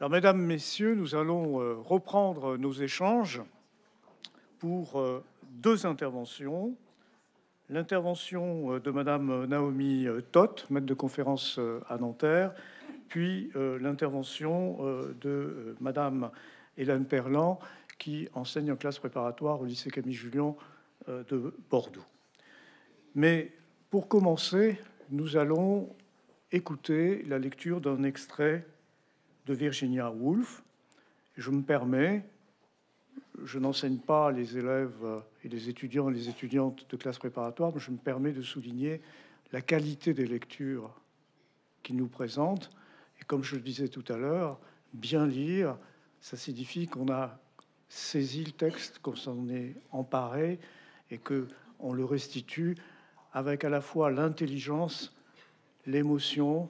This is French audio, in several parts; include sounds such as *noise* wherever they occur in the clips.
Alors, mesdames, messieurs, nous allons euh, reprendre nos échanges pour euh, deux interventions. L'intervention euh, de madame Naomi Toth, maître de conférence à Nanterre, puis l'intervention de madame Hélène Perland, qui enseigne en classe préparatoire au lycée Camille Julien de Bordeaux. Mais pour commencer, nous allons écouter la lecture d'un extrait de Virginia Woolf. Je me permets, je n'enseigne pas les élèves euh, et les étudiants et les étudiantes de classe préparatoire, mais je me permets de souligner la qualité des lectures qui nous présentent. Et comme je le disais tout à l'heure, bien lire, ça signifie qu'on a saisi le texte, qu'on s'en est emparé et que on le restitue avec à la fois l'intelligence, l'émotion,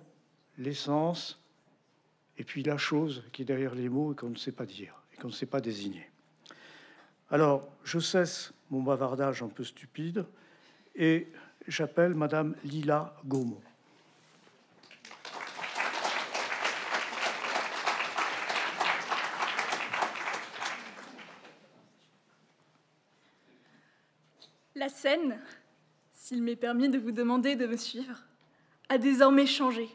l'essence, et puis la chose qui est derrière les mots et qu'on ne sait pas dire, et qu'on ne sait pas désigner. Alors, je cesse mon bavardage un peu stupide et j'appelle Madame Lila Gaumont. La scène, s'il m'est permis de vous demander de me suivre, a désormais changé.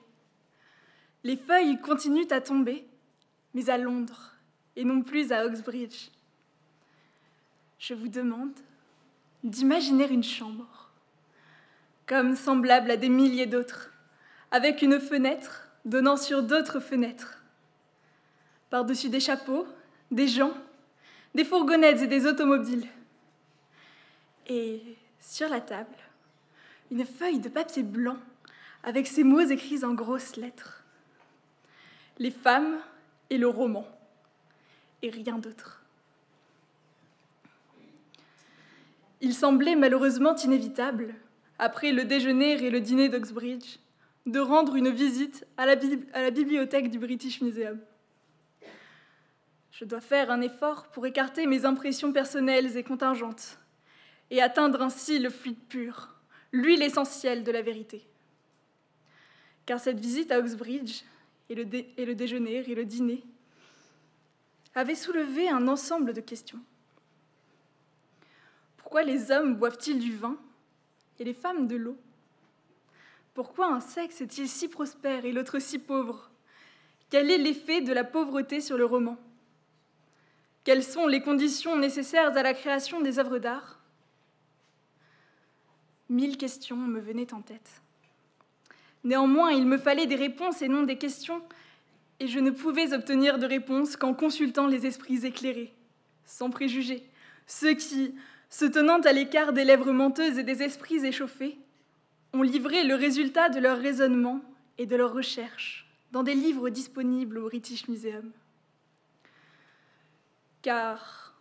Les feuilles continuent à tomber, mais à Londres et non plus à Oxbridge. Je vous demande d'imaginer une chambre, comme semblable à des milliers d'autres, avec une fenêtre donnant sur d'autres fenêtres. Par-dessus des chapeaux, des gens, des fourgonnettes et des automobiles. Et sur la table, une feuille de papier blanc avec ces mots écrits en grosses lettres les femmes et le roman, et rien d'autre. Il semblait malheureusement inévitable, après le déjeuner et le dîner d'Oxbridge, de rendre une visite à la, bibliothèque du British Museum. Je dois faire un effort pour écarter mes impressions personnelles et contingentes, et atteindre ainsi le fluide pur, l'huile essentielle de la vérité. Car cette visite à Oxbridge et le, déjeuner et le dîner, avaient soulevé un ensemble de questions. Pourquoi les hommes boivent-ils du vin et les femmes de l'eau Pourquoi un sexe est-il si prospère et l'autre si pauvre Quel est l'effet de la pauvreté sur le roman Quelles sont les conditions nécessaires à la création des œuvres d'art Mille questions me venaient en tête. Néanmoins, il me fallait des réponses et non des questions, et je ne pouvais obtenir de réponses qu'en consultant les esprits éclairés, sans préjugés, ceux qui, se tenant à l'écart des lèvres menteuses et des esprits échauffés, ont livré le résultat de leur raisonnement et de leurs recherches dans des livres disponibles au British Museum. Car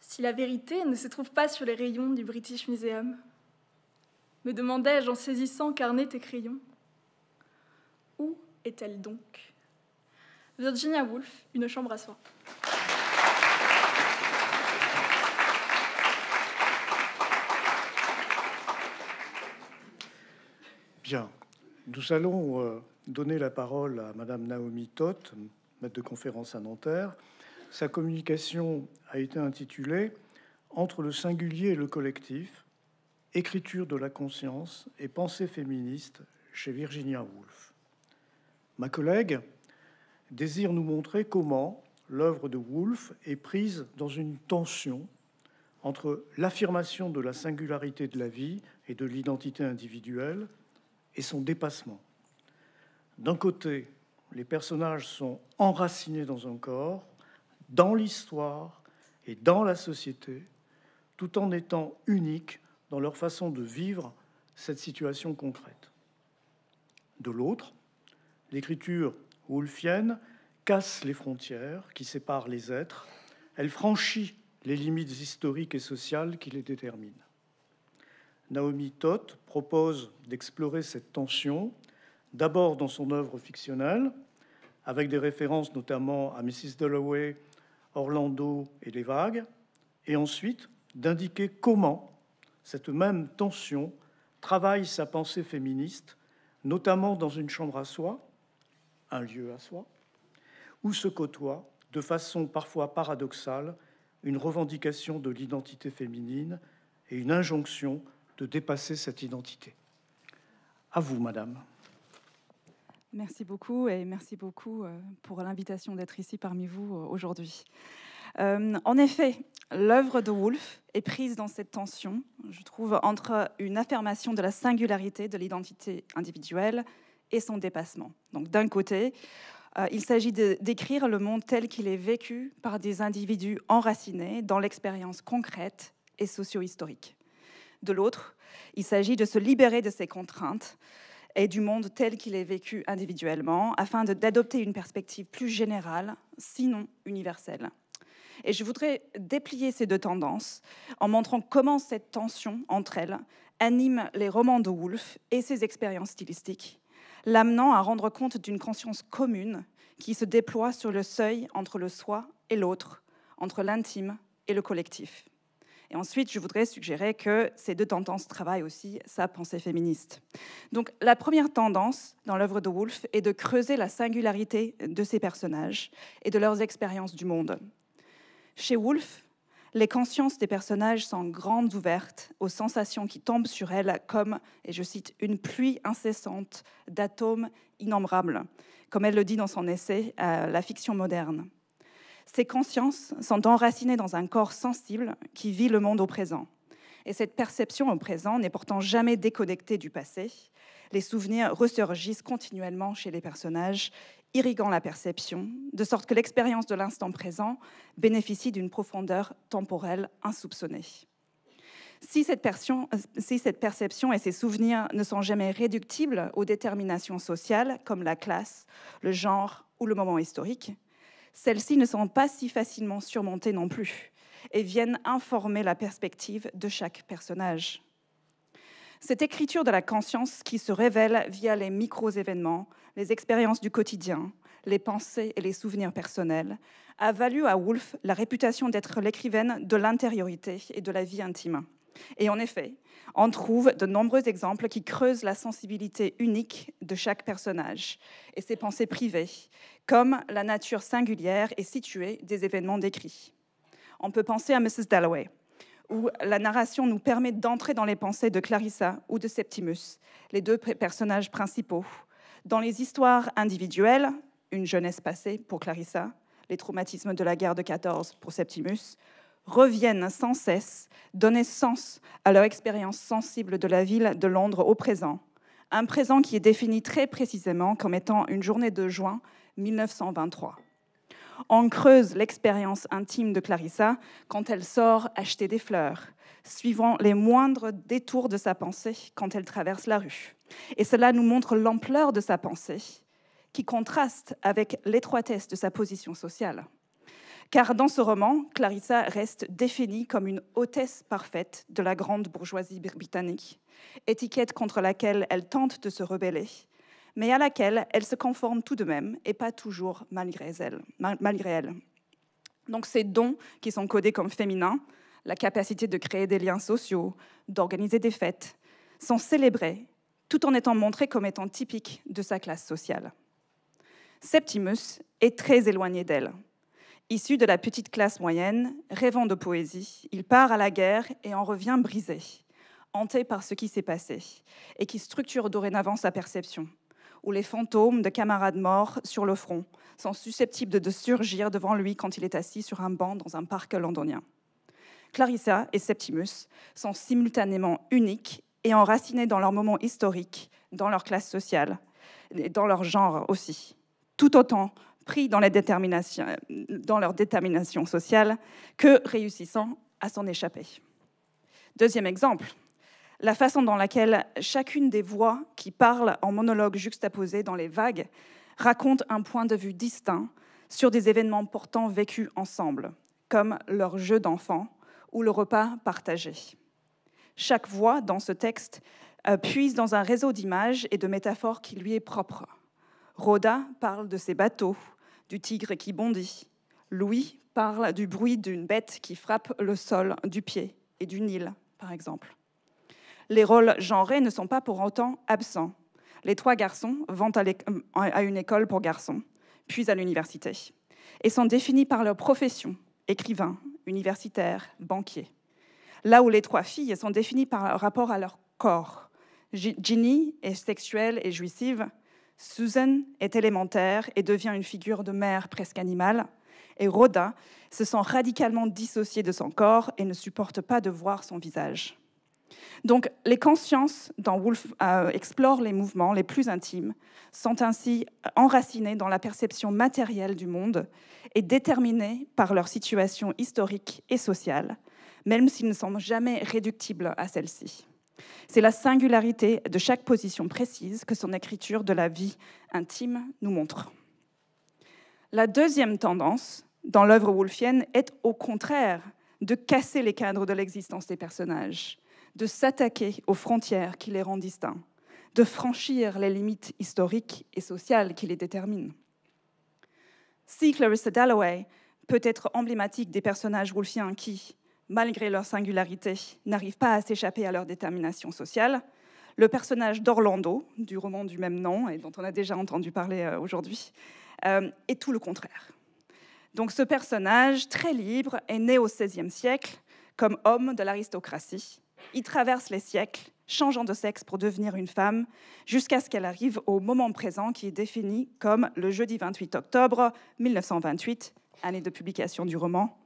si la vérité ne se trouve pas sur les rayons du British Museum, me demandai-je en saisissant carnet et crayon. Où est-elle donc Virginia Woolf, Une chambre à soi. Bien, nous allons euh, donner la parole à Madame Naomi Toth, maître de conférence à Nanterre. Sa communication a été intitulée Entre le singulier et le collectif, Écriture de la conscience et pensée féministe chez Virginia Woolf. Ma collègue désire nous montrer comment l'œuvre de Woolf est prise dans une tension entre l'affirmation de la singularité de la vie et de l'identité individuelle et son dépassement. D'un côté, les personnages sont enracinés dans un corps, dans l'histoire et dans la société, tout en étant uniques dans leur façon de vivre cette situation concrète. De l'autre, l'écriture wolfienne casse les frontières qui séparent les êtres, elle franchit les limites historiques et sociales qui les déterminent. Naomi Toth propose d'explorer cette tension, d'abord dans son œuvre fictionnelle, avec des références notamment à Mrs. Dalloway, Orlando et les vagues, et ensuite d'indiquer comment cette même tension travaille sa pensée féministe, notamment dans une chambre à soi, un lieu à soi, où se côtoie, de façon parfois paradoxale, une revendication de l'identité féminine et une injonction de dépasser cette identité. À vous, Madame. Merci beaucoup et merci beaucoup euh, pour l'invitation d'être ici parmi vous euh, aujourd'hui. Euh, en effet, l'œuvre de Woolf est prise dans cette tension, je trouve, entre une affirmation de la singularité de l'identité individuelle et son dépassement. Donc d'un côté, euh, il s'agit d'écrire le monde tel qu'il est vécu par des individus enracinés dans l'expérience concrète et socio-historique. De l'autre, il s'agit de se libérer de ces contraintes et du monde tel qu'il est vécu individuellement afin d'adopter une perspective plus générale, sinon universelle. Et je voudrais déplier ces deux tendances en montrant comment cette tension entre elles anime les romans de Woolf et ses expériences stylistiques, l'amenant à rendre compte d'une conscience commune qui se déploie sur le seuil entre le soi et l'autre, entre l'intime et le collectif. Et ensuite, je voudrais suggérer que ces deux tendances travaillent aussi sa pensée féministe. Donc, la première tendance dans l'œuvre de Woolf est de creuser la singularité de ses personnages et de leurs expériences du monde. Chez Woolf, les consciences des personnages sont grandes ouvertes aux sensations qui tombent sur elles comme, et je cite, une pluie incessante d'atomes innombrables, comme elle le dit dans son essai euh, La fiction moderne. Ces consciences sont enracinées dans un corps sensible qui vit le monde au présent. Et cette perception au présent n'est pourtant jamais déconnectée du passé. Les souvenirs ressurgissent continuellement chez les personnages, Irrigant la perception, de sorte que l'expérience de l'instant présent bénéficie d'une profondeur temporelle insoupçonnée. Si cette, perception et ses souvenirs ne sont jamais réductibles aux déterminations sociales comme la classe, le genre ou le moment historique, celles-ci ne sont pas si facilement surmontées non plus et viennent informer la perspective de chaque personnage cette écriture de la conscience qui se révèle via les micro-événements, les expériences du quotidien, les pensées et les souvenirs personnels, a valu à Woolf la réputation d'être l'écrivaine de l'intériorité et de la vie intime. Et en effet, on trouve de nombreux exemples qui creusent la sensibilité unique de chaque personnage et ses pensées privées, comme la nature singulière et située des événements décrits. On peut penser à Mrs. Dalloway, où la narration nous permet d'entrer dans les pensées de Clarissa ou de Septimus, les deux personnages principaux. Dans les histoires individuelles, une jeunesse passée pour Clarissa, les traumatismes de la guerre de 14 pour Septimus, reviennent sans cesse donner sens à leur expérience sensible de la ville de Londres au présent. Un présent qui est défini très précisément comme étant une journée de juin 1923. On creuse l'expérience intime de Clarissa quand elle sort acheter des fleurs, suivant les moindres détours de sa pensée quand elle traverse la rue. Et cela nous montre l'ampleur de sa pensée, qui contraste avec l'étroitesse de sa position sociale. Car dans ce roman, Clarissa reste définie comme une hôtesse parfaite de la grande bourgeoisie britannique, étiquette contre laquelle elle tente de se rebeller, mais à laquelle elle se conforme tout de même, et pas toujours malgré elle. Donc ces dons qui sont codés comme féminins, la capacité de créer des liens sociaux, d'organiser des fêtes, sont célébrés tout en étant montrés comme étant typiques de sa classe sociale. Septimus est très éloigné d'elle. Issu de la petite classe moyenne, rêvant de poésie, il part à la guerre et en revient brisé, hanté par ce qui s'est passé et qui structure dorénavant sa perception, où les fantômes de camarades morts sur le front sont susceptibles de surgir devant lui quand il est assis sur un banc dans un parc londonien. Clarissa et Septimus sont simultanément uniques et enracinés dans leur moment historique, dans leur classe sociale, et dans leur genre aussi, tout autant pris dans leur détermination sociale que réussissant à s'en échapper. Deuxième exemple, la façon dans laquelle chacune des voix qui parlent en monologue juxtaposés dans les vagues raconte un point de vue distinct sur des événements pourtant vécus ensemble, comme leur jeu d'enfant ou le repas partagé. Chaque voix dans ce texte euh, puise dans un réseau d'images et de métaphores qui lui est propre. Rhoda parle de ses bateaux, du tigre qui bondit. Louis parle du bruit d'une bête qui frappe le sol du pied et du Nil, par exemple les rôles genrés ne sont pas pour autant absents. Les trois garçons vont euh, à, une école pour garçons, puis à l'université, et sont définis par leur profession, écrivain, universitaire, banquier. Là où les trois filles sont définies par rapport à leur corps. Ginny est sexuelle et jouissive, Susan est élémentaire et devient une figure de mère presque animale, et Rhoda se sent radicalement dissociée de son corps et ne supporte pas de voir son visage. Donc les consciences dont Woolf euh, explore les mouvements les plus intimes, sont ainsi enracinées dans la perception matérielle du monde et déterminées par leur situation historique et sociale, même s'ils ne semblent jamais réductibles à celle-ci. C'est la singularité de chaque position précise que son écriture de la vie intime nous montre. La deuxième tendance dans l'œuvre wolfienne est au contraire de casser les cadres de l'existence des personnages de s'attaquer aux frontières qui les rendent distincts, de franchir les limites historiques et sociales qui les déterminent. Si Clarissa Dalloway peut être emblématique des personnages wolfiens qui, malgré leur singularité, n'arrivent pas à s'échapper à leur détermination sociale, le personnage d'Orlando, du roman du même nom et dont on a déjà entendu parler euh, aujourd'hui, euh, est tout le contraire. Donc ce personnage, très libre, est né au XVIe siècle comme homme de l'aristocratie il traverse les siècles, changeant de sexe pour devenir une femme, jusqu'à ce qu'elle arrive au moment présent qui est défini comme le jeudi 28 octobre 1928, année de publication du roman,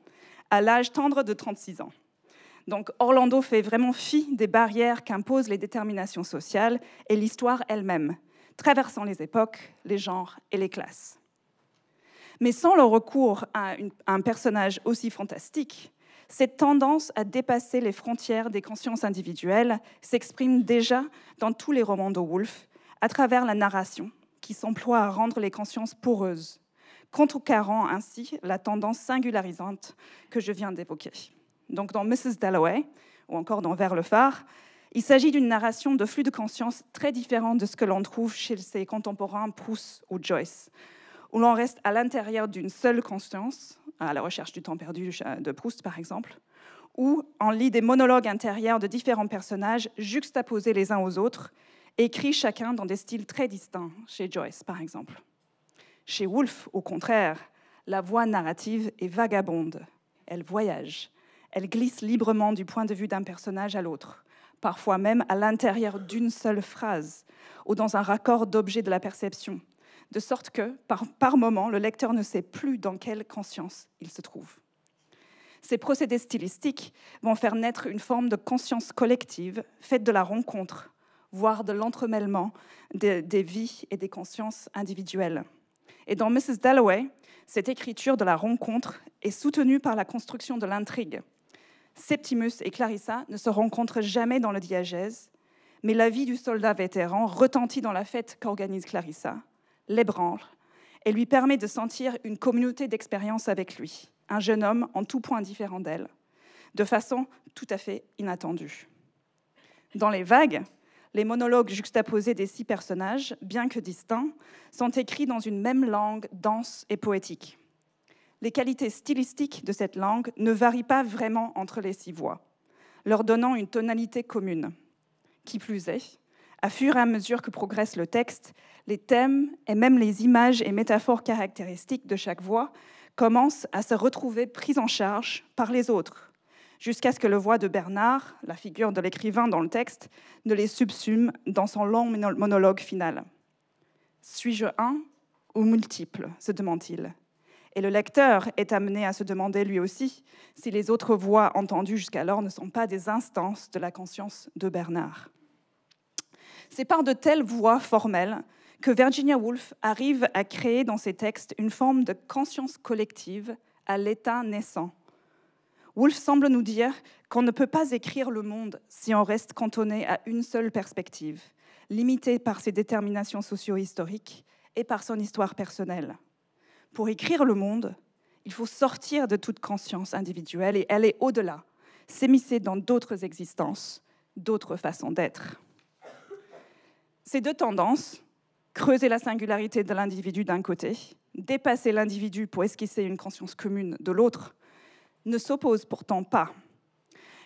à l'âge tendre de 36 ans. Donc Orlando fait vraiment fi des barrières qu'imposent les déterminations sociales et l'histoire elle-même, traversant les époques, les genres et les classes. Mais sans le recours à, à un personnage aussi fantastique, cette tendance à dépasser les frontières des consciences individuelles s'exprime déjà dans tous les romans de Woolf, à travers la narration, qui s'emploie à rendre les consciences poreuses, contrecarrant ainsi la tendance singularisante que je viens d'évoquer. Donc dans Mrs. Dalloway, ou encore dans Vers le phare, il s'agit d'une narration de flux de conscience très différente de ce que l'on trouve chez ses contemporains Proust ou Joyce, où l'on reste à l'intérieur d'une seule conscience à la recherche du temps perdu euh, de Proust par exemple, ou on lit des monologues intérieurs de différents personnages juxtaposés les uns aux autres, écrits chacun dans des styles très distincts, chez Joyce par exemple. Chez Woolf, au contraire, la voix narrative est vagabonde, elle voyage, elle glisse librement du point de vue d'un personnage à l'autre, parfois même à l'intérieur d'une seule phrase ou dans un raccord d'objets de la perception de sorte que, par, moment, le lecteur ne sait plus dans quelle conscience il se trouve. Ces procédés stylistiques vont faire naître une forme de conscience collective, faite de la rencontre, voire de l'entremêlement des, vies et des consciences individuelles. Et dans Mrs. Dalloway, cette écriture de la rencontre est soutenue par la construction de l'intrigue. Septimus et Clarissa ne se rencontrent jamais dans le diagèse, mais la vie du soldat vétéran retentit dans la fête qu'organise Clarissa, l'ébranle et lui permet de sentir une communauté d'expérience avec lui, un jeune homme en tout point différent d'elle, de façon tout à fait inattendue. Dans Les Vagues, les monologues juxtaposés des six personnages, bien que distincts, sont écrits dans une même langue dense et poétique. Les qualités stylistiques de cette langue ne varient pas vraiment entre les six voix, leur donnant une tonalité commune. Qui plus est, à fur et à mesure que progresse le texte, les thèmes et même les images et métaphores caractéristiques de chaque voix commencent à se retrouver prises en charge par les autres, jusqu'à ce que le voix de Bernard, la figure de l'écrivain dans le texte, ne les subsume dans son long monologue final. Suis-je un ou multiple se demande-t-il. Et le lecteur est amené à se demander lui aussi si les autres voix entendues jusqu'alors ne sont pas des instances de la conscience de Bernard. C'est par de telles voies formelles que Virginia Woolf arrive à créer dans ses textes une forme de conscience collective à l'état naissant. Woolf semble nous dire qu'on ne peut pas écrire le monde si on reste cantonné à une seule perspective, limitée par ses déterminations socio-historiques et par son histoire personnelle. Pour écrire le monde, il faut sortir de toute conscience individuelle et aller au-delà, s'émisser dans d'autres existences, d'autres façons d'être ces deux tendances, creuser la singularité de l'individu d'un côté, dépasser l'individu pour esquisser une conscience commune de l'autre, ne s'opposent pourtant pas.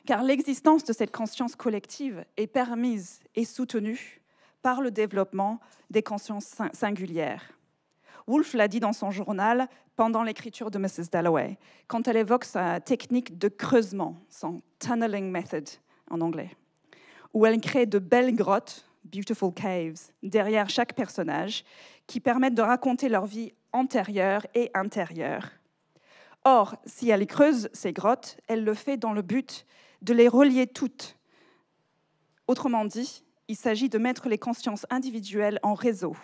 Car l'existence de cette conscience collective est permise et soutenue par le développement des consciences singulières. Woolf l'a dit dans son journal pendant l'écriture de Mrs. Dalloway, quand elle évoque sa technique de creusement, son tunneling method en anglais, où elle crée de belles grottes Beautiful Caves derrière chaque personnage qui permettent de raconter leur vie antérieure et intérieure. Or, si elle creuse ces grottes, elle le fait dans le but de les relier toutes. Autrement dit, il s'agit de mettre les consciences individuelles en réseau,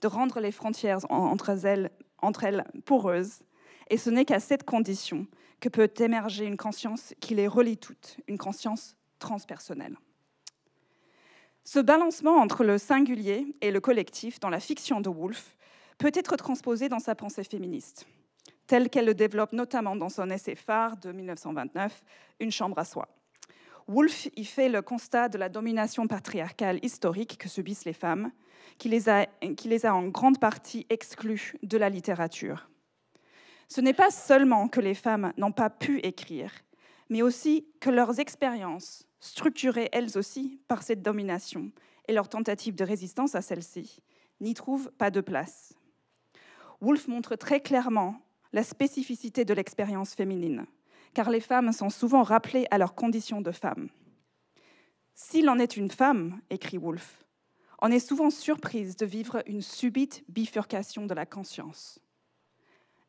de rendre les frontières entre elles, poreuses, et ce n'est qu'à cette condition que peut émerger une conscience qui les relie toutes, une conscience transpersonnelle. Ce balancement entre le singulier et le collectif dans la fiction de Woolf peut être transposé dans sa pensée féministe, telle qu'elle le développe notamment dans son essai phare de 1929, Une chambre à soi. Woolf y fait le constat de la domination patriarcale historique que subissent les femmes, qui les a, qui les a en grande partie exclues de la littérature. Ce n'est pas seulement que les femmes n'ont pas pu écrire, mais aussi que leurs expériences, structurées elles aussi par cette domination et leurs tentatives de résistance à celle-ci, n'y trouvent pas de place. Woolf montre très clairement la spécificité de l'expérience féminine, car les femmes sont souvent rappelées à leur condition de femme. S'il en est une femme, écrit Woolf, on est souvent surprise de vivre une subite bifurcation de la conscience.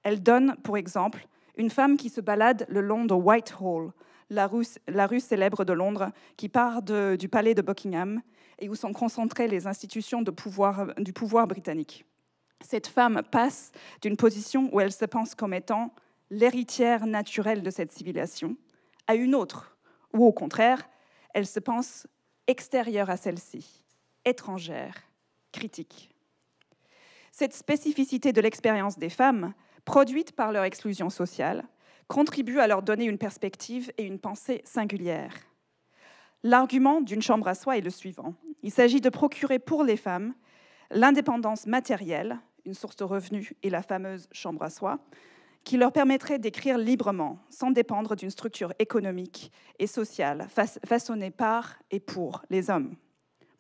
Elle donne, pour exemple, une femme qui se balade le long de Whitehall, la rue, célèbre de Londres, qui part du palais de Buckingham et où sont concentrées les institutions du pouvoir britannique. Cette femme passe d'une position où elle se pense comme étant l'héritière naturelle de cette civilisation à une autre, où au contraire, elle se pense extérieure à celle-ci, étrangère, critique. Cette spécificité de l'expérience des femmes produites par leur exclusion sociale, contribuent à leur donner une perspective et une pensée singulière. L'argument d'une chambre à soi est le suivant. Il s'agit de procurer pour les femmes l'indépendance matérielle, une source de revenus et la fameuse chambre à soi, qui leur permettrait d'écrire librement, sans dépendre d'une structure économique et sociale façonnée par et pour les hommes.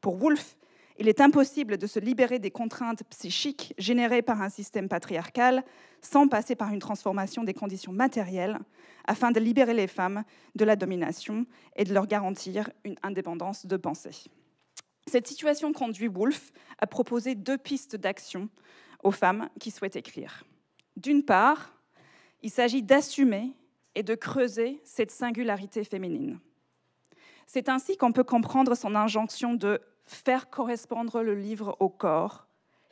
Pour Woolf, il est impossible de se libérer des contraintes psychiques générées par un système patriarcal sans passer par une transformation des conditions matérielles afin de libérer les femmes de la domination et de leur garantir une indépendance de pensée. Cette situation conduit Woolf à proposer deux pistes d'action aux femmes qui souhaitent écrire. D'une part, il s'agit d'assumer et de creuser cette singularité féminine. C'est ainsi qu'on peut comprendre son injonction de faire correspondre le livre au corps,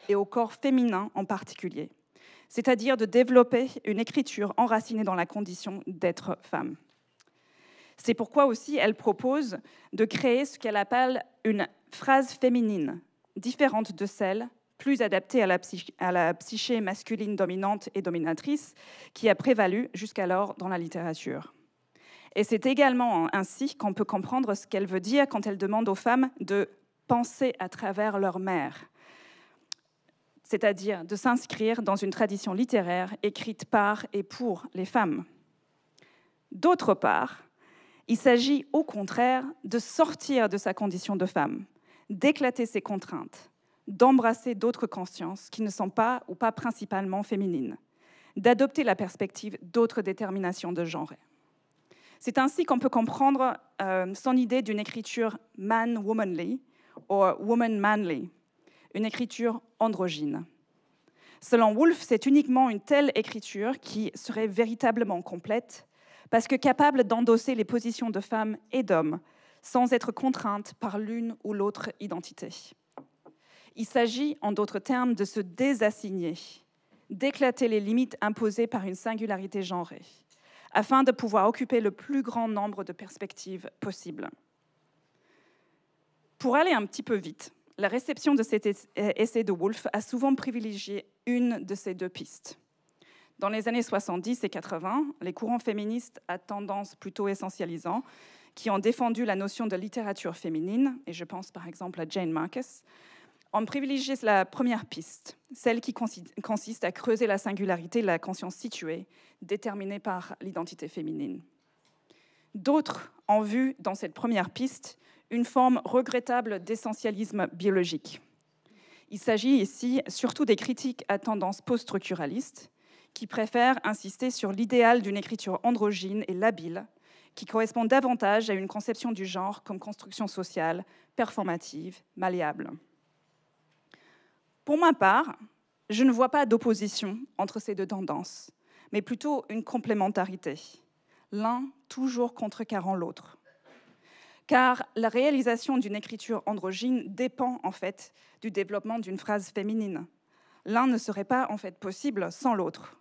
et au corps féminin en particulier, c'est-à-dire de développer une écriture enracinée dans la condition d'être femme. C'est pourquoi aussi elle propose de créer ce qu'elle appelle une phrase féminine, différente de celle plus adaptée à la, psyché, masculine dominante et dominatrice qui a prévalu jusqu'alors dans la littérature. Et c'est également ainsi qu'on peut comprendre ce qu'elle veut dire quand elle demande aux femmes de penser à travers leur mère, c'est-à-dire de s'inscrire dans une tradition littéraire écrite par et pour les femmes. D'autre part, il s'agit au contraire de sortir de sa condition de femme, d'éclater ses contraintes, d'embrasser d'autres consciences qui ne sont pas ou pas principalement féminines, d'adopter la perspective d'autres déterminations de genre. C'est ainsi qu'on peut comprendre euh, son idée d'une écriture man-womanly, ou « woman manly, une écriture androgyne. Selon Woolf, c'est uniquement une telle écriture qui serait véritablement complète, parce que capable d'endosser les positions de femmes et d'hommes, sans être contrainte par l'une ou l'autre identité. Il s'agit, en d'autres termes, de se désassigner, d'éclater les limites imposées par une singularité genrée, afin de pouvoir occuper le plus grand nombre de perspectives possibles. Pour aller un petit peu vite, la réception de cet euh, essai de Wolff a souvent privilégié une de ces deux pistes. Dans les années 70 et 80, les courants féministes à tendance plutôt essentialisant, qui ont défendu la notion de littérature féminine, et je pense par exemple à Jane Marcus, ont privilégié la première piste, celle qui consiste à creuser la singularité, de la conscience située, déterminée par l'identité féminine. D'autres ont vu dans cette première piste une forme regrettable d'essentialisme biologique. Il s'agit ici surtout des critiques à tendance post-structuraliste qui préfèrent insister sur l'idéal d'une écriture androgyne et labile qui correspond davantage à une conception du genre comme construction sociale, performative, malléable. Pour ma part, je ne vois pas d'opposition entre ces deux tendances, mais plutôt une complémentarité, l'un toujours contrecarrant l'autre car la réalisation d'une écriture androgyne dépend en fait du développement d'une phrase féminine. L'un ne serait pas en fait possible sans l'autre.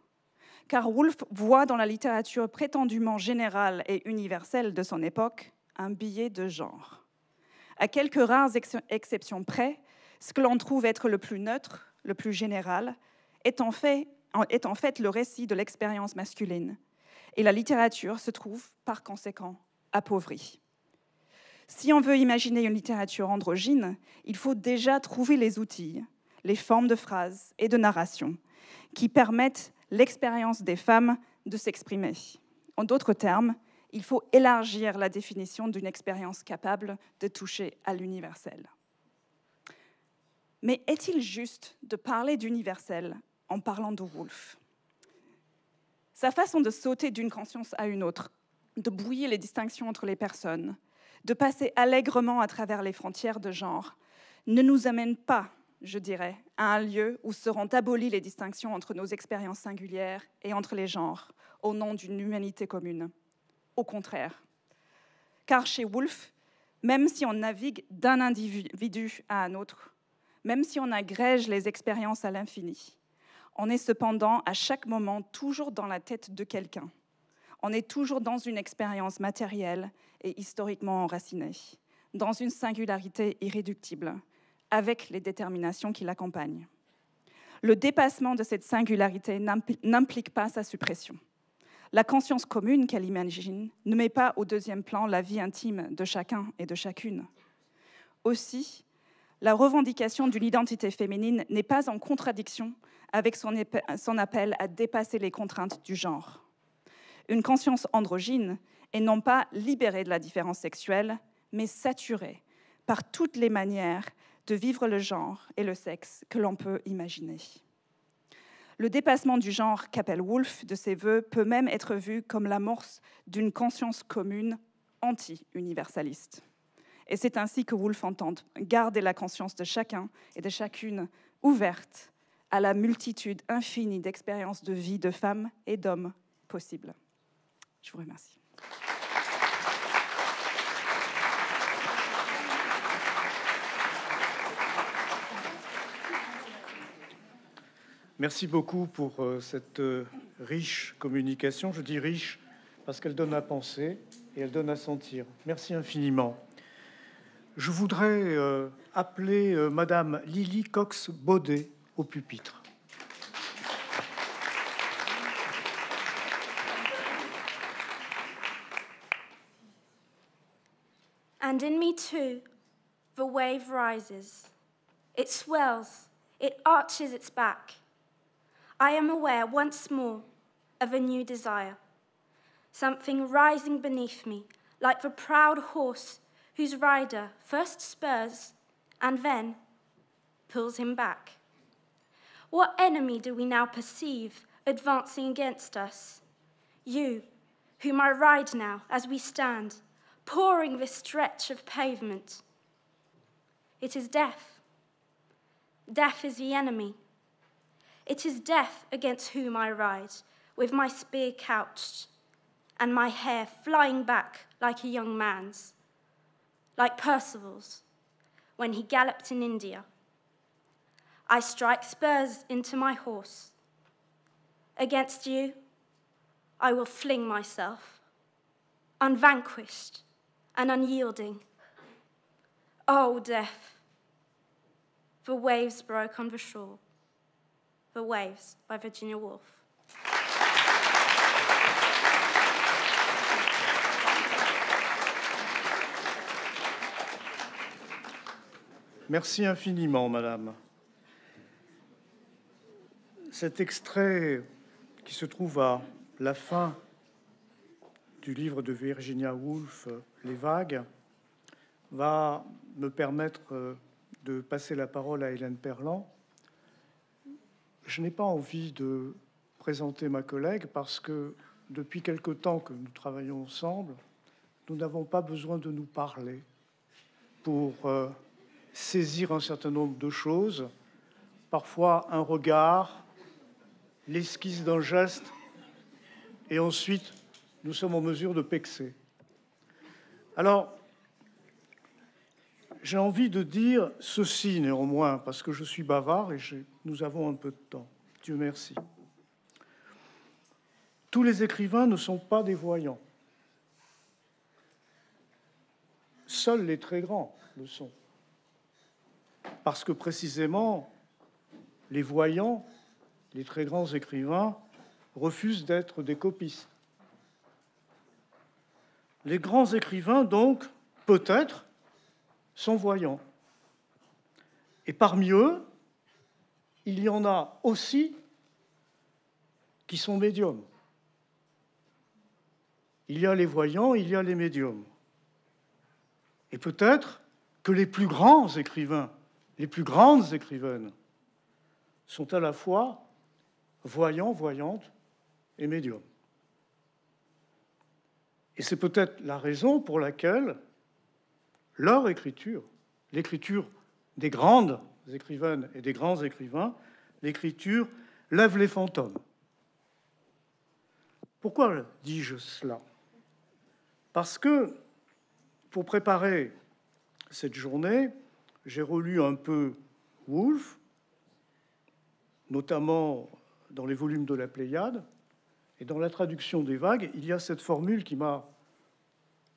Car Woolf voit dans la littérature prétendument générale et universelle de son époque un billet de genre. À quelques rares exceptions près, ce que l'on trouve être le plus neutre, le plus général, est en fait le récit de l'expérience masculine. Et la littérature se trouve, par conséquent, appauvrie. Si on veut imaginer une littérature androgyne, il faut déjà trouver les outils, les formes de phrases et de narration qui permettent l'expérience des femmes de s'exprimer. En d'autres termes, il faut élargir la définition d'une expérience capable de toucher à l'universel. Mais est-il juste de parler d'universel en parlant de Wolf Sa façon de sauter d'une conscience à une autre, de brouiller les distinctions entre les personnes, de passer allègrement à travers les frontières de genre, ne nous amène pas, je dirais, à un lieu où seront abolies les distinctions entre nos expériences singulières et entre les genres, au nom d'une humanité commune. Au contraire. Car chez Woolf, même si on navigue d'un individu à un autre, même si on agrège les expériences à l'infini, on est cependant à chaque moment toujours dans la tête de quelqu'un, on est toujours dans une expérience matérielle et historiquement enracinée, dans une singularité irréductible, avec les déterminations qui l'accompagnent. Le dépassement de cette singularité n'implique pas sa suppression. La conscience commune qu'elle imagine ne met pas au deuxième plan la vie intime de chacun et de chacune. Aussi, la revendication d'une identité féminine n'est pas en contradiction avec son, appel à dépasser les contraintes du genre une conscience androgyne est non pas libérée de la différence sexuelle, mais saturée par toutes les manières de vivre le genre et le sexe que l'on peut imaginer. Le dépassement du genre qu'appelle Woolf de ses voeux peut même être vu comme l'amorce d'une conscience commune anti-universaliste. Et c'est ainsi que Woolf entend garder la conscience de chacun et de chacune ouverte à la multitude infinie d'expériences de vie de femmes et d'hommes possibles. Je vous remercie. Merci beaucoup pour euh, cette euh, riche communication. Je dis riche parce qu'elle donne à penser et elle donne à sentir. Merci infiniment. Je voudrais euh, appeler Madame Lily Cox-Baudet au pupitre. And in me too, the wave rises. It swells, it arches its back. I am aware once more of a new desire, something rising beneath me, like the proud horse whose rider first spurs and then pulls him back. What enemy do we now perceive advancing against us? You, whom I ride now as we stand pouring this stretch of pavement. It is death. Death is the enemy. It is death against whom I ride, with my spear couched and my hair flying back like a young man's, like Percival's when he galloped in India. I strike spurs into my horse. Against you, I will fling myself, unvanquished, and unyielding. Oh, death, the waves broke on the shore. The Waves by Virginia Woolf. Merci infiniment, Madame. Cet extrait qui se trouve à la fin du livre de Virginia Woolf, euh, Les vagues, va me permettre euh, de passer la parole à Hélène Perlan. Je n'ai pas envie de présenter ma collègue parce que depuis quelque temps que nous travaillons ensemble, nous n'avons pas besoin de nous parler pour euh, saisir un certain nombre de choses, parfois un regard, l'esquisse d'un geste, et ensuite nous sommes en mesure de pexer. Alors, j'ai envie de dire ceci néanmoins, parce que je suis bavard et nous avons un peu de temps. Dieu merci. Tous les écrivains ne sont pas des voyants. Seuls les très grands le sont. Parce que précisément, les voyants, les très grands écrivains, refusent d'être des copistes. Les grands écrivains, donc, peut-être, sont voyants. Et parmi eux, il y en a aussi qui sont médiums. Il y a les voyants, il y a les médiums. Et peut-être que les plus grands écrivains, les plus grandes écrivaines, sont à la fois voyants, voyantes et médiums. Et c'est peut-être la raison pour laquelle leur écriture, l'écriture des grandes écrivaines et des grands écrivains, l'écriture lève les fantômes. Pourquoi dis-je cela Parce que pour préparer cette journée, j'ai relu un peu Woolf, notamment dans les volumes de la Pléiade, et dans la traduction des vagues, il y a cette formule qui m'a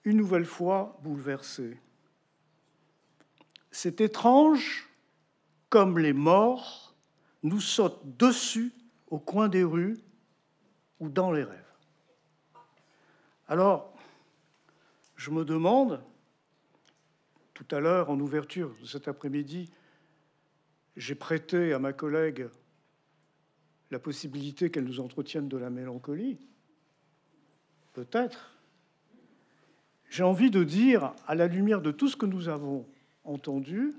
une nouvelle fois bouleversé. C'est étrange comme les morts nous sautent dessus au coin des rues ou dans les rêves. Alors, je me demande, tout à l'heure en ouverture de cet après-midi, j'ai prêté à ma collègue la possibilité qu'elle nous entretienne de la mélancolie Peut-être. J'ai envie de dire, à la lumière de tout ce que nous avons entendu,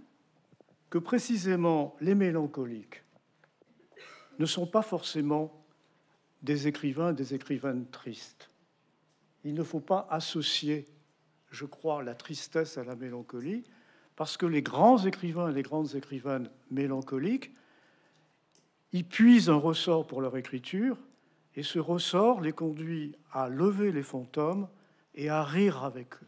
que précisément les mélancoliques ne sont pas forcément des écrivains, des écrivaines tristes. Il ne faut pas associer, je crois, la tristesse à la mélancolie, parce que les grands écrivains et les grandes écrivaines mélancoliques ils puisent un ressort pour leur écriture, et ce ressort les conduit à lever les fantômes et à rire avec eux.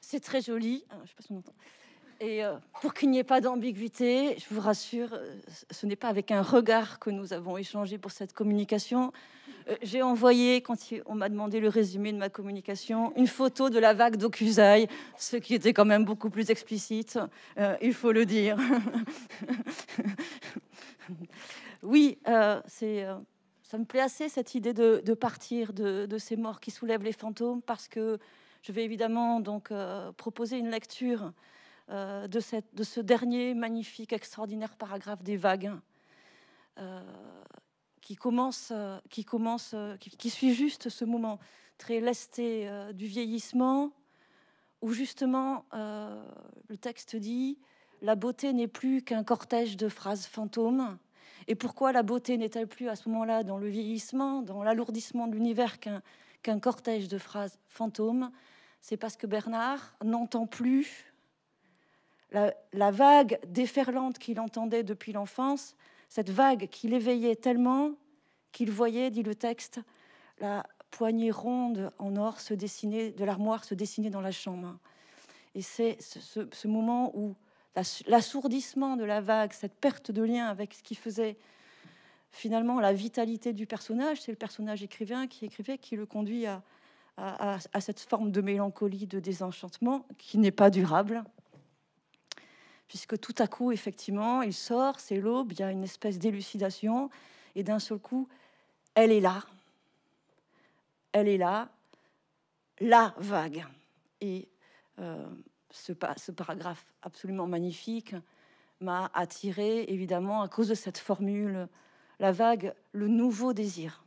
C'est très joli. Hein, et euh, pour qu'il n'y ait pas d'ambiguïté, je vous rassure, euh, ce n'est pas avec un regard que nous avons échangé pour cette communication, euh, j'ai envoyé, quand on m'a demandé le résumé de ma communication, une photo de la vague d'Okusai, ce qui était quand même beaucoup plus explicite, euh, il faut le dire. *laughs* oui, euh, ça me plaît assez cette idée de, partir de, ces morts qui soulèvent les fantômes, parce que je vais évidemment donc proposer une lecture de, de ce dernier magnifique, extraordinaire paragraphe des vagues qui commence, euh, qui, commence euh, qui, suit juste ce moment très lesté euh, du vieillissement, où justement le texte dit la beauté n'est plus qu'un cortège de phrases fantômes. Et pourquoi la beauté n'est-elle plus à ce moment-là dans le vieillissement, dans l'alourdissement de l'univers qu'un cortège de phrases fantômes C'est parce que Bernard n'entend plus la, vague déferlante qu'il entendait depuis l'enfance, cette vague qui l'éveillait tellement qu'il voyait, dit le texte, la poignée ronde en or se dessiner, de l'armoire se dessiner dans la chambre. Et c'est ce, moment où l'assourdissement de la vague, cette perte de lien avec ce qui faisait finalement la vitalité du personnage, c'est le personnage écrivain qui écrivait, qui le conduit à cette forme de mélancolie, de désenchantement qui n'est pas durable, puisque tout à coup, effectivement, il sort, c'est l'aube, il y a une espèce d'élucidation, et d'un seul coup, elle est là. Elle est là, la vague. Et euh, ce, paragraphe absolument magnifique m'a attiré, évidemment, à cause de cette formule, la vague, le nouveau désir.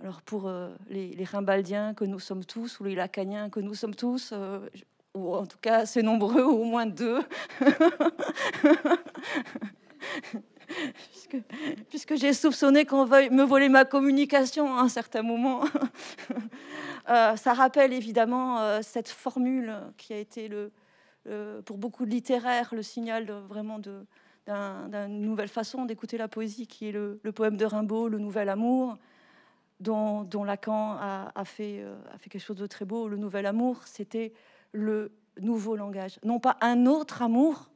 Alors pour euh, les, Rimbaldiens que nous sommes tous, ou les Lacaniens que nous sommes tous, euh, ou en tout cas assez nombreux, au moins deux. puisque, puisque j'ai soupçonné qu'on veuille me voler ma communication à un certain moment. Euh, ça rappelle évidemment euh, cette formule qui a été le, pour beaucoup de littéraires le signal vraiment d'une nouvelle façon d'écouter la poésie, qui est le, poème de Rimbaud, Le Nouvel Amour, dont, Lacan a, fait, euh, a, fait, quelque chose de très beau. Le Nouvel Amour, c'était le nouveau langage. Non pas un autre amour,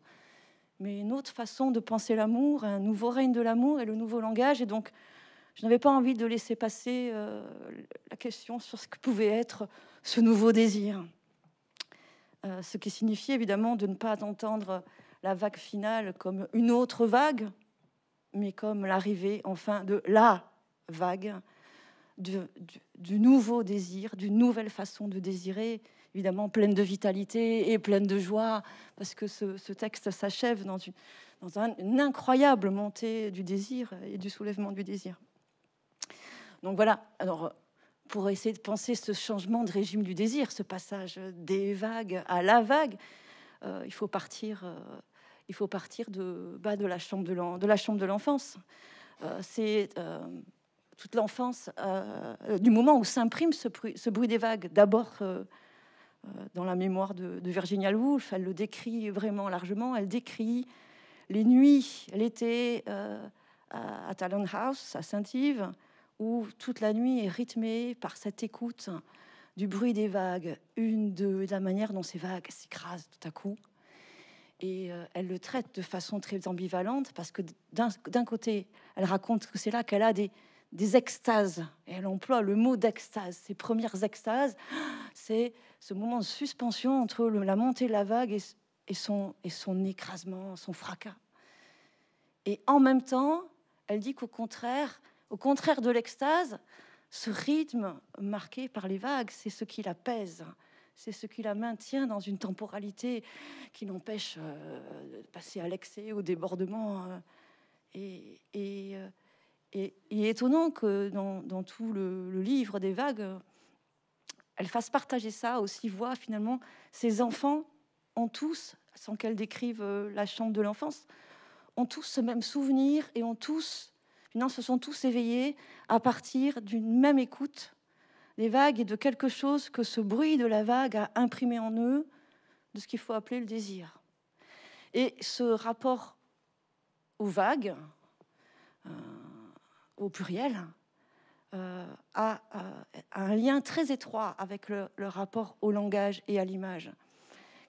mais une autre façon de penser l'amour, un nouveau règne de l'amour et le nouveau langage. Et donc, je n'avais pas envie de laisser passer euh, la question sur ce que pouvait être ce nouveau désir. Euh, ce qui signifie évidemment de ne pas entendre la vague finale comme une autre vague, mais comme l'arrivée enfin de la vague, du nouveau désir, d'une nouvelle façon de désirer, évidemment pleine de vitalité et pleine de joie, parce que ce, texte s'achève dans, une, incroyable montée du désir et du soulèvement du désir. Donc voilà, alors pour essayer de penser ce changement de régime du désir, ce passage des vagues à la vague, euh, il faut partir, euh, il faut partir de, bah, de la chambre de l'enfance. Euh, c'est toute l'enfance du moment où s'imprime ce, ce, bruit des vagues, d'abord euh, dans la mémoire de, Virginia Woolf. Elle le décrit vraiment largement. Elle décrit les nuits, l'été euh, à, Talon House, à Saint-Yves, où toute la nuit est rythmée par cette écoute du bruit des vagues, une, deux, de la manière dont ces vagues s'écrasent tout à coup. Et euh, elle le traite de façon très ambivalente parce que d'un côté, elle raconte que c'est là qu'elle a des, des extases. Et elle emploie le mot d'extase. Ses premières extases, c'est ce moment de suspension entre la montée de la vague et, son, et son écrasement, son fracas. Et en même temps, elle dit qu'au contraire, au contraire de l'extase, ce rythme marqué par les vagues, c'est ce qui la pèse, c'est ce qui la maintient dans une temporalité qui l'empêche euh, de passer à l'excès, au débordement. Euh, et, euh, et il est étonnant que dans, tout le, livre des vagues, elle fasse partager ça, aussi voit finalement ses enfants en tous, sans qu'elle décrive euh, la chambre de l'enfance, ont tous ce même souvenir et ont tous, non, se sont tous éveillés à partir d'une même écoute des vagues et de quelque chose que ce bruit de la vague a imprimé en eux, de ce qu'il faut appeler le désir. Et ce rapport aux vagues, euh, au pluriel, euh, euh, a, un lien très étroit avec le, rapport au langage et à l'image.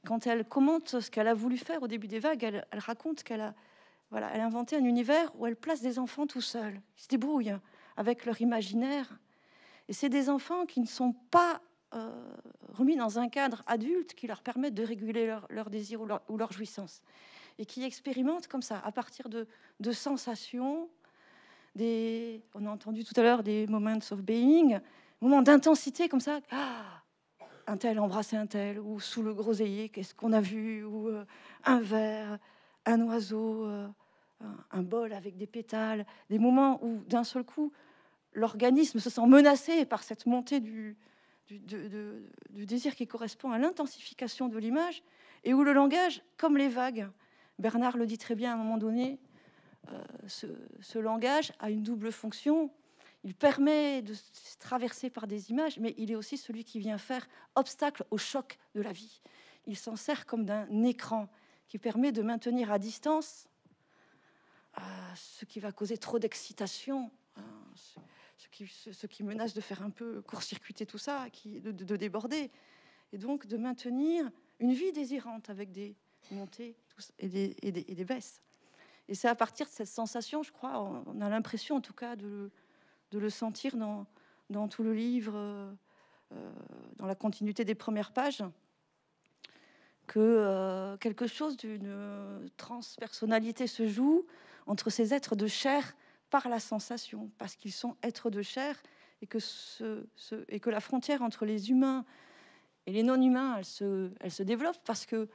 Quand elle commente ce qu'elle a voulu faire au début des vagues, elle, raconte qu'elle a, voilà, elle a inventé un univers où elle place des enfants tout seuls, qui se débrouillent avec leur imaginaire. Et c'est des enfants qui ne sont pas euh, remis dans un cadre adulte qui leur permet de réguler leur, désir ou leur, jouissance. Et qui expérimentent comme ça, à partir de, de sensations, on a entendu tout à l'heure des moments of being, moments d'intensité comme ça. Ah, un tel embrasser un tel, ou sous le groseillier, qu'est-ce qu'on a vu, ou euh, un verre, un oiseau, euh, un bol avec des pétales, des moments où d'un seul coup l'organisme se sent menacé par cette montée du, du désir qui correspond à l'intensification de l'image, et où le langage, comme les vagues, Bernard le dit très bien à un moment donné, euh, ce, langage a une double fonction. Il permet de se traverser par des images, mais il est aussi celui qui vient faire obstacle au choc de la vie. Il s'en sert comme d'un écran qui permet de maintenir à distance euh, ce qui va causer trop d'excitation, hein, ce, qui, ce, qui, menace de faire un peu court-circuiter tout ça, qui, de, déborder, et donc de maintenir une vie désirante avec des montées et et des baisses. Et c'est à partir de cette sensation, je crois, on, a l'impression en tout cas de, le sentir dans, dans, tout le livre, euh, euh, dans la continuité des premières pages, que euh, quelque chose d'une transpersonnalité se joue entre ces êtres de chair par la sensation, parce qu'ils sont êtres de chair et que, ce, ce, et que la frontière entre les humains et les non-humains, elle se, elle se développe parce que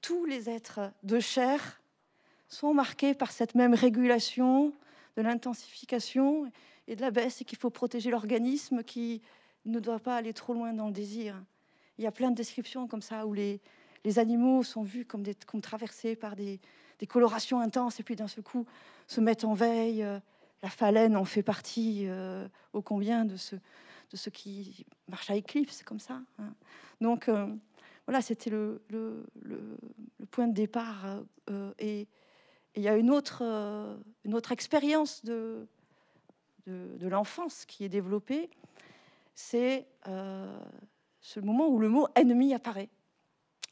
tous les êtres de chair sont marqués par cette même régulation de l'intensification et de la baisse et qu'il faut protéger l'organisme qui ne doit pas aller trop loin dans le désir. Il y a plein de descriptions comme ça où les, animaux sont vus comme, des, traversés par des, colorations intenses et puis d'un seul coup se mettent en veille. Euh, la phalène en fait partie euh, Au ô combien de ce qui marchent à éclipse comme ça. Hein. Donc euh, voilà, c'était le, point de départ et il y a une autre, euh, une autre expérience de, de, l'enfance qui est développée, c'est euh, ce moment où le mot ennemi apparaît.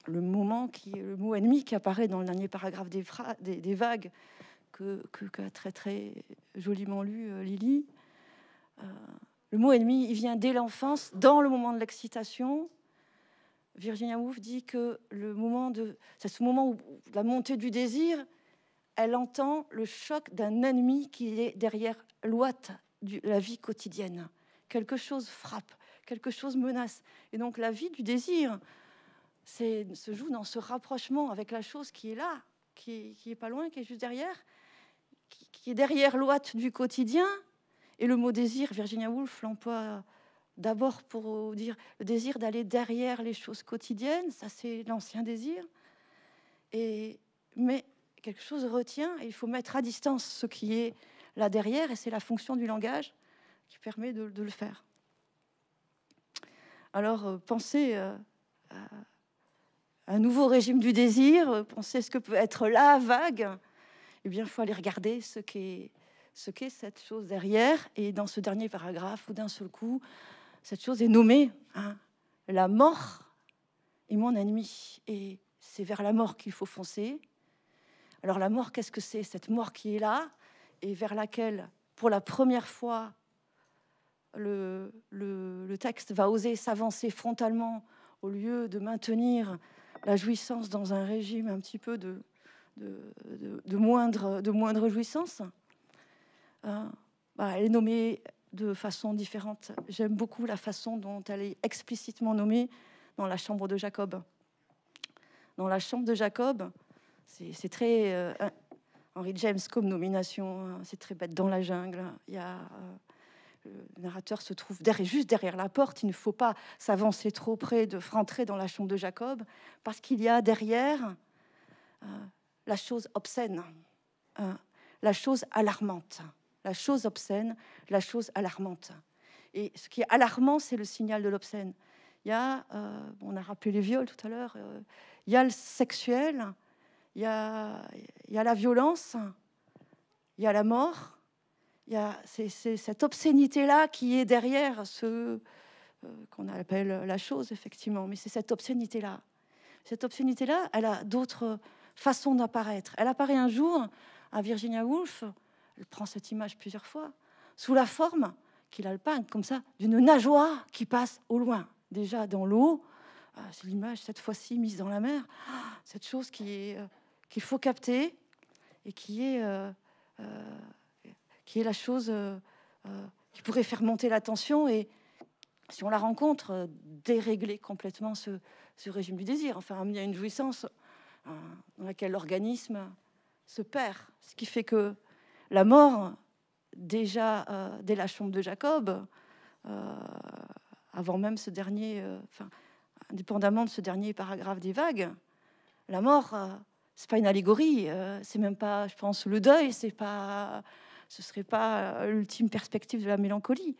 Le, moment qui, le mot ennemi qui apparaît dans le dernier paragraphe des, des, vagues que, que, très très joliment lu euh, Lily. le mot ennemi, il vient dès l'enfance, dans le moment de l'excitation, Virginia Woolf dit que le moment de, c'est ce moment où la montée du désir, elle entend le choc d'un ennemi qui est derrière l'ouate de la vie quotidienne. Quelque chose frappe, quelque chose menace. Et donc la vie du désir se joue dans ce rapprochement avec la chose qui est là, qui, qui est pas loin, qui est juste derrière, qui, est derrière l'ouate du quotidien. Et le mot désir, Virginia Woolf l'emploie d'abord pour dire le désir d'aller derrière les choses quotidiennes, ça c'est l'ancien désir. Et, mais quelque chose retient et il faut mettre à distance ce qui est là derrière, et c'est la fonction du langage qui permet de, le faire. Alors, euh, pensez euh, à un nouveau régime du désir, euh, pensez ce que peut être la vague, Et eh bien, il faut aller regarder ce qu'est cette chose derrière, et dans ce dernier paragraphe, ou d'un seul coup, cette chose est nommée. Hein, la mort et mon ennemi, et c'est vers la mort qu'il faut foncer. Alors la mort, qu'est-ce que c'est Cette mort qui est là et vers laquelle, pour la première fois, le, texte va oser s'avancer frontalement au lieu de maintenir la jouissance dans un régime un petit peu de, de, moindre, jouissance. Euh, bah, elle est nommée de façon différente. J'aime beaucoup la façon dont elle est explicitement nommée dans la chambre de Jacob. Dans la chambre de Jacob, c'est très. Euh, Henry James comme nomination, hein. c'est très bête dans la jungle. Hein. Il y a. Euh, le narrateur se trouve derrière, juste derrière la porte. Il ne faut pas s'avancer trop près de rentrer dans la chambre de Jacob parce qu'il y a derrière euh, la chose obscène, hein. la chose alarmante, la chose obscène, la chose alarmante. Et ce qui est alarmant, c'est le signal de l'obscène. Il y a, on a rappelé les viols tout à l'heure, il y a le sexuel, il y a, la violence, il y a la mort, il y a c'est, cette obscénité-là qui est derrière ce euh, qu'on appelle la chose, effectivement. Mais c'est cette obscénité-là. Cette obscénité-là, elle a d'autres façons d'apparaître. Elle apparaît un jour à Virginia Woolf, elle prend cette image plusieurs fois, sous la forme qu'il a le peint, comme ça, d'une nageoire qui passe au loin, déjà dans l'eau. Ah, c'est l'image, cette fois-ci, mise dans la mer. Ah, cette chose qui est euh, qu'il faut capter et qui est, euh, euh, qui est la chose euh, qui pourrait faire monter la tension et, si on la rencontre, dérégler complètement ce, régime du désir, enfin amener à une jouissance hein, dans laquelle l'organisme se perd. Ce qui fait que la mort, déjà dès la chambre de Jacob, avant même ce dernier, indépendamment de ce dernier paragraphe des vagues, la mort c'est pas une allégorie, euh, c'est même pas, je pense, le deuil, c'est pas, ce serait pas euh, l'ultime perspective de la mélancolie.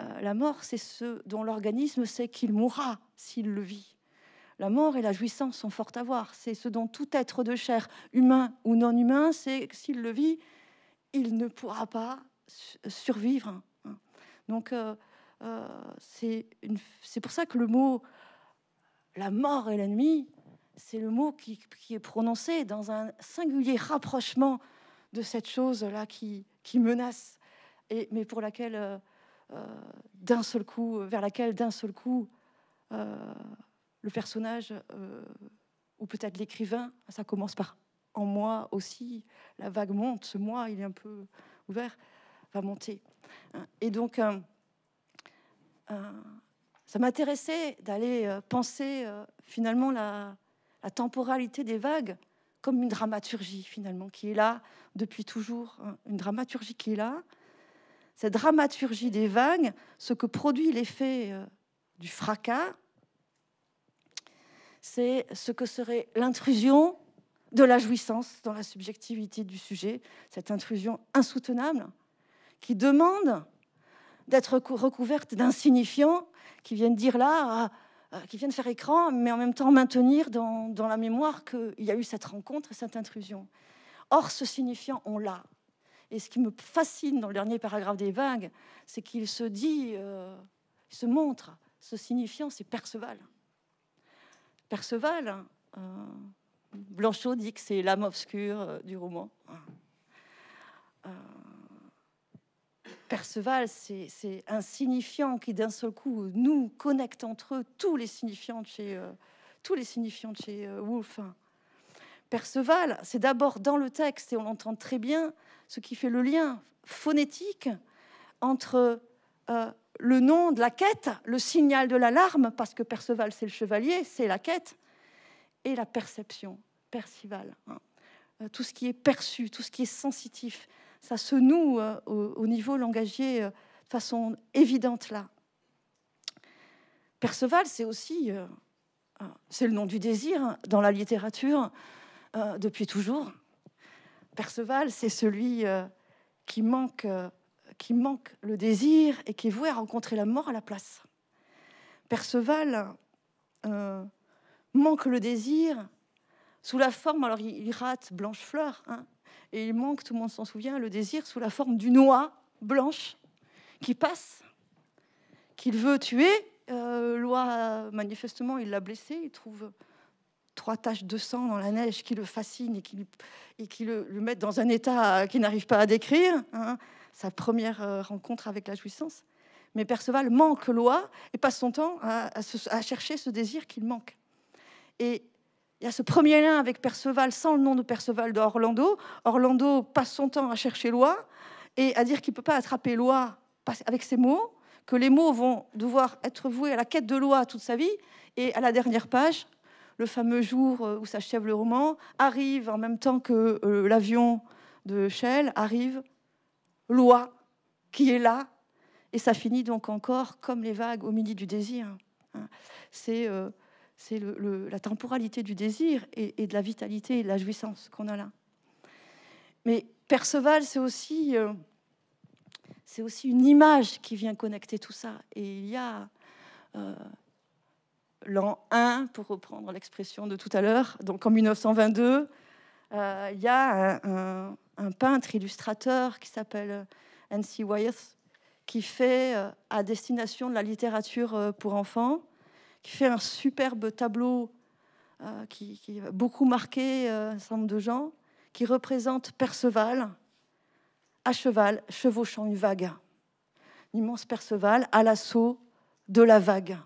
Euh, la mort, c'est ce dont l'organisme sait qu'il mourra s'il le vit. La mort et la jouissance sont fort à voir. C'est ce dont tout être de chair, humain ou non humain, sait que s'il le vit, il ne pourra pas survivre. Donc, c'est une c'est pour ça que le mot la mort et l'ennemi c'est le mot qui, est prononcé dans un singulier rapprochement de cette chose-là qui, qui, menace, et, mais pour laquelle, euh, euh, d'un seul coup, vers laquelle d'un seul coup, euh, le personnage, ou peut-être l'écrivain, ça commence par en moi aussi, la vague monte, ce moi, il est un peu ouvert, va monter. Et donc, ça m'intéressait d'aller penser finalement la, la temporalité des vagues comme une dramaturgie finalement qui est là depuis toujours, hein, une dramaturgie qui est là. Cette dramaturgie des vagues, ce que produit l'effet euh, du fracas, c'est ce que serait l'intrusion de la jouissance dans la subjectivité du sujet, cette intrusion insoutenable qui demande d'être recouverte d'insignifiants qui viennent dire là, ah, euh, qui viennent faire écran, mais en même temps maintenir dans, la mémoire qu'il y a eu cette rencontre et cette intrusion. Or, ce signifiant, on l'a. Et ce qui me fascine dans le dernier paragraphe des vagues, c'est qu'il se dit, euh, il se montre, ce signifiant, c'est Perceval. Perceval, euh, Blanchot dit que c'est l'âme obscure du roman. Euh, Perceval, c'est un signifiant qui d'un seul coup nous connecte entre eux tous les signifiants de chez euh, signifiants chez euh, Woolf. Perceval, c'est d'abord dans le texte et on l'entend très bien, ce qui fait le lien phonétique entre euh, le nom de la quête, le signal de l'alarme, parce que Perceval c'est le chevalier, c'est la quête, et la perception, Percival. Hein. Tout ce qui est perçu, tout ce qui est sensitif, ça se noue euh, au, niveau langagier euh, de façon évidente là. Perceval, c'est aussi, euh, c'est le nom du désir hein, dans la littérature depuis toujours. Perceval, c'est celui qui manque, qui manque le désir et qui est voué à rencontrer la mort à la place. Perceval manque le désir sous la forme, alors il, rate Blanche-Fleur, hein, et il manque, tout le monde s'en souvient, le désir sous la forme d'une oie blanche qui passe, qu'il veut tuer. Euh, l'oie, manifestement, il l'a blessé, il trouve trois taches de sang dans la neige qui le fascinent et qui, le, mettent dans un état qu'il n'arrive pas à décrire, hein. sa première euh, rencontre avec la jouissance. Mais Perceval manque l'oie et passe son temps à, à chercher ce désir qu'il manque. Et il y a ce premier lien avec Perceval, sans le nom de Perceval de Orlando. Orlando passe son temps à chercher Loi et à dire qu'il ne peut pas attraper Loi avec ses mots, que les mots vont devoir être voués à la quête de Loi toute sa vie. Et à la dernière page, le fameux jour euh, où s'achève le roman, arrive en même temps que euh, l'avion de Shell, arrive Loi qui est là. Et ça finit donc encore comme les vagues au milieu du désir. Hein. C'est. Euh, c'est la temporalité du désir et, de la vitalité et de la jouissance qu'on a là. Mais Perceval, c'est aussi, euh, une image qui vient connecter tout ça. Et il y a euh, l'an 1, pour reprendre l'expression de tout à l'heure, donc en 1922, euh, il y a un, peintre illustrateur qui s'appelle N.C. Wyeth qui fait à destination de la littérature pour enfants qui fait un superbe tableau euh, qui, a beaucoup marqué euh, un certain nombre de gens, qui représente Perceval à cheval, chevauchant une vague. L'immense Perceval à l'assaut de la vague.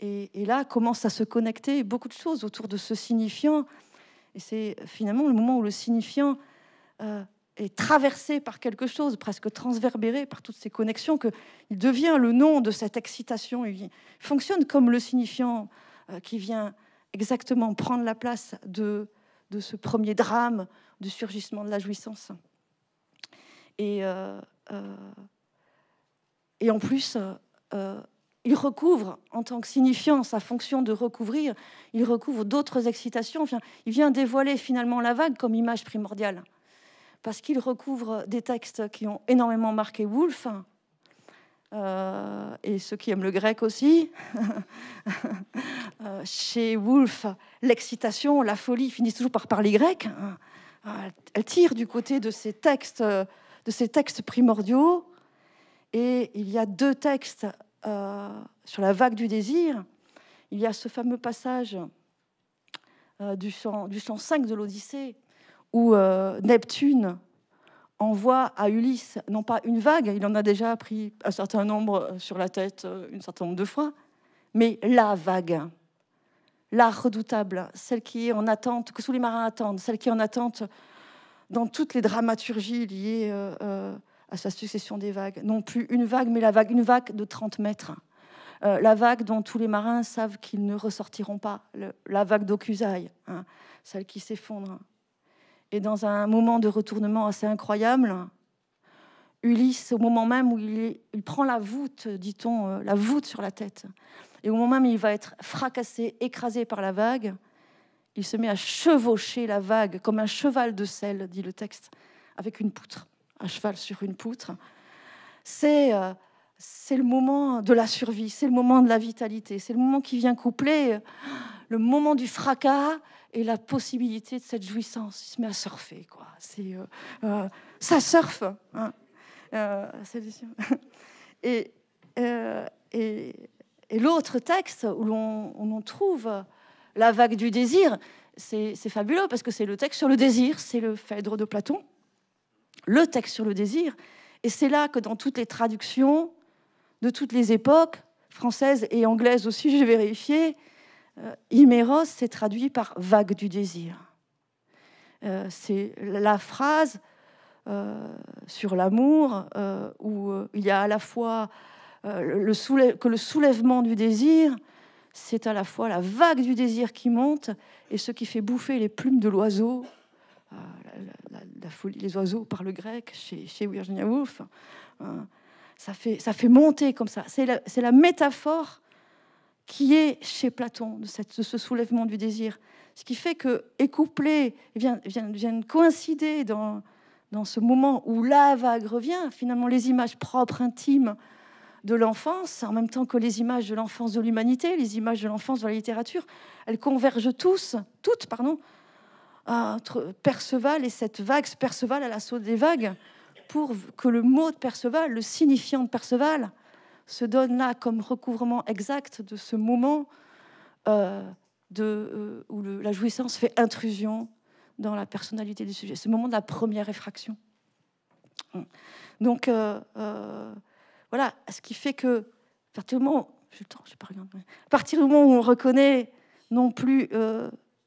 Et, là commence à se connecter beaucoup de choses autour de ce signifiant. Et c'est finalement le moment où le signifiant euh, est traversé par quelque chose, presque transverbéré par toutes ces connexions, qu'il devient le nom de cette excitation. Il fonctionne comme le signifiant euh, qui vient exactement prendre la place de, de ce premier drame du surgissement de la jouissance. Et, euh, euh, et en plus, il recouvre, en tant que signifiant, sa fonction de recouvrir, il recouvre d'autres excitations. Il vient dévoiler finalement la vague comme image primordiale parce qu'il recouvre des textes qui ont énormément marqué Woolf, hein, euh, et ceux qui aiment le grec aussi. *laughs* Euh, chez Woolf, l'excitation, la folie finissent toujours par parler grec. Hein. Elle tire du côté de ces textes, de ces textes primordiaux. Et il y a deux textes euh, sur la vague du désir. Il y a ce fameux passage du, chant, du 105 de l'Odyssée où euh, Neptune envoie à Ulysse non pas une vague, il en a déjà pris un certain nombre euh, sur la tête euh, une certain nombre de fois, mais la vague, la redoutable, celle qui en attente, que tous les marins attendent, celle qui en attente dans toutes les dramaturgies liées à sa succession des vagues. Non plus une vague, mais la vague, une vague de 30 mètres. la vague dont tous les marins savent qu'ils ne ressortiront pas, la vague d'Ocusaï, hein, celle qui s'effondre. Et dans un moment de retournement assez incroyable, Ulysse, au moment même où il, prend la voûte, dit-on, euh, la voûte sur la tête, et au moment même où il va être fracassé, écrasé par la vague, il se met à chevaucher la vague comme un cheval de sel, dit le texte, avec une poutre, un cheval sur une poutre. C'est euh, c'est le moment de la survie, c'est le moment de la vitalité, c'est le moment qui vient coupler euh, le moment du fracas et la possibilité de cette jouissance. Il se met à surfer, quoi. C'est, euh, euh, ça surfe. Hein. Euh, *laughs* et, et l'autre texte où l'on trouve la vague du désir, c'est fabuleux parce que c'est le texte sur le désir, c'est le Phèdre de Platon, le texte sur le désir. Et c'est là que dans toutes les traductions de toutes les époques, françaises et anglaises aussi, j'ai vérifié, Himéros, euh, s'est traduit par vague du désir. Euh, c'est la phrase euh, sur l'amour où il y a à la fois le que le soulèvement du désir, c'est à la fois la vague du désir qui monte et ce qui fait bouffer les plumes de l'oiseau, la, folie des oiseaux par le grec chez, Virginia Woolf. Hein. ça fait, ça fait monter comme ça. C'est la, la métaphore qui est chez Platon, de, cette, ce soulèvement du désir. Ce qui fait que, écouplé, viennent, coïncider dans, dans ce moment où la vague revient, finalement, les images propres, intimes de l'enfance, en même temps que les images de l'enfance de l'humanité, les images de l'enfance de la littérature, elles convergent tous, toutes, pardon, entre Perceval et cette vague, Perceval à l'assaut des vagues, pour que le mot de Perceval, le signifiant de Perceval, se donne là comme recouvrement exact de ce moment euh, euh, où la jouissance fait intrusion dans la personnalité du sujet, ce moment de la première effraction. Hum. Donc, euh, voilà, ce qui fait que, à pas à partir du moment où on reconnaît non plus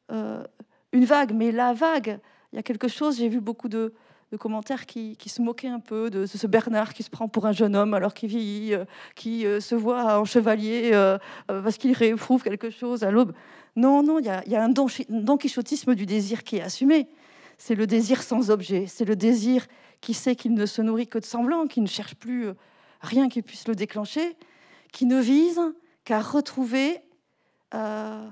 une vague, mais la vague, il y a quelque chose, j'ai vu beaucoup de de commentaires qui, se moquaient un peu de ce Bernard qui se prend pour un jeune homme alors qu'il vit, euh, qui euh, se voit en chevalier euh, parce qu'il réprouve quelque chose à l'aube. Non, non, il y, a, un don quichotisme du désir qui est assumé. C'est le désir sans objet, c'est le désir qui sait qu'il ne se nourrit que de semblants, qui ne cherche plus rien qui puisse le déclencher, qui ne vise qu'à retrouver, à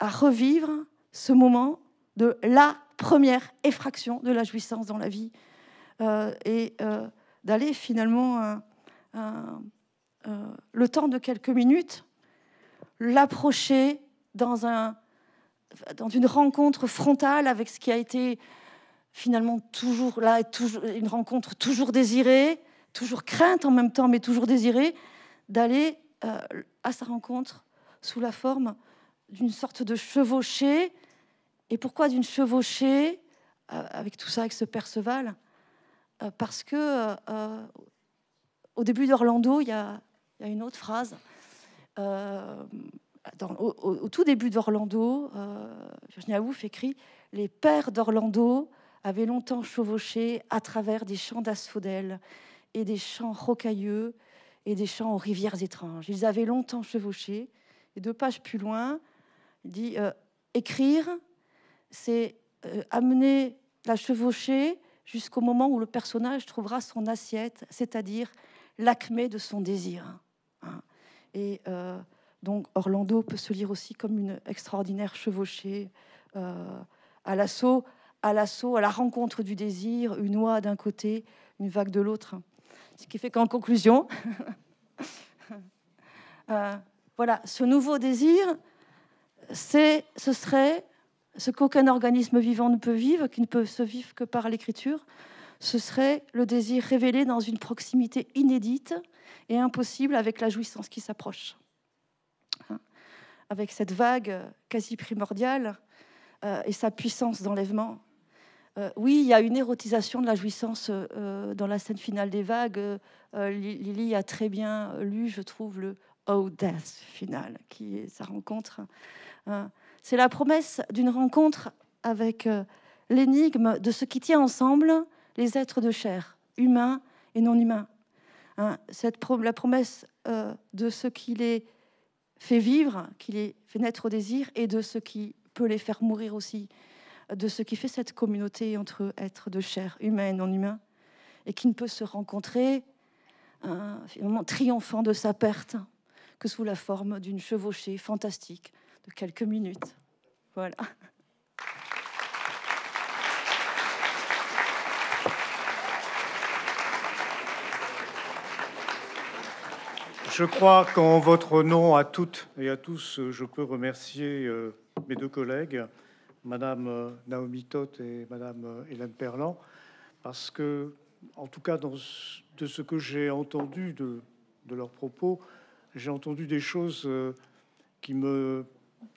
revivre ce moment de la première effraction de la jouissance dans la vie euh, et euh, d'aller finalement euh, le temps de quelques minutes l'approcher dans, une rencontre frontale avec ce qui a été finalement toujours là, toujours, une rencontre toujours désirée, toujours crainte en même temps, mais toujours désirée, d'aller à sa rencontre sous la forme d'une sorte de chevauchée et pourquoi d'une chevauchée euh, avec tout ça, avec ce Perceval euh, Parce que euh, au début d'Orlando, il y, a une autre phrase. au, tout début d'Orlando, Virginia Woolf écrit Les pères d'Orlando avaient longtemps chevauché à travers des champs d'asphodèles et des champs rocailleux et des champs aux rivières étranges. Ils avaient longtemps chevauché. Et deux pages plus loin, il dit Écrire, c'est euh, amener la chevauchée jusqu'au moment où le personnage trouvera son assiette, c'est-à-dire l'acmé de son désir. Hein. Et euh, donc Orlando peut se lire aussi comme une extraordinaire chevauchée euh, à l'assaut, à l'assaut, à la rencontre du désir, une oie d'un côté, une vague de l'autre. Hein. Ce qui fait qu'en conclusion, *laughs* voilà, ce nouveau désir, c'est, ce serait ce qu'aucun organisme vivant ne peut vivre, qui ne peut se vivre que par l'écriture, ce serait le désir révélé dans une proximité inédite et impossible avec la jouissance qui s'approche. Hein. Avec cette vague euh, quasi primordiale euh, et sa puissance d'enlèvement. Euh, oui, il y a une érotisation de la jouissance dans la scène finale des vagues. Lily a très bien lu, je trouve, le Oh Death final, qui est sa rencontre. Hein. C'est la promesse d'une rencontre avec euh, l'énigme de ce qui tient ensemble les êtres de chair, humains et non humains. Hein, la promesse euh, de ce qui les fait vivre, qui les fait naître au désir, et de ce qui peut les faire mourir aussi, de ce qui fait cette communauté entre êtres de chair, humains et non humains, et qui ne peut se rencontrer, finalement, triomphant de sa perte, que sous la forme d'une chevauchée fantastique quelques minutes. Voilà. Je crois qu'en votre nom à toutes et à tous, je peux remercier euh, mes deux collègues, Madame euh, Naomi Toth et Madame euh, Hélène Perlan, parce que, en tout cas, dans de ce que j'ai entendu de, de, leurs propos, j'ai entendu des choses qui me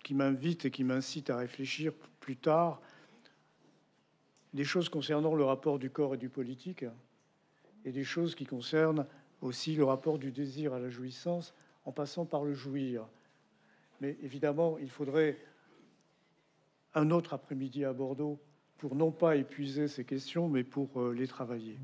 qui m'invite et qui m'incite à réfléchir plus tard des choses concernant le rapport du corps et du politique, et des choses qui concernent aussi le rapport du désir à la jouissance, en passant par le jouir. Mais évidemment, il faudrait un autre après-midi à Bordeaux pour non pas épuiser ces questions, mais pour euh, les travailler.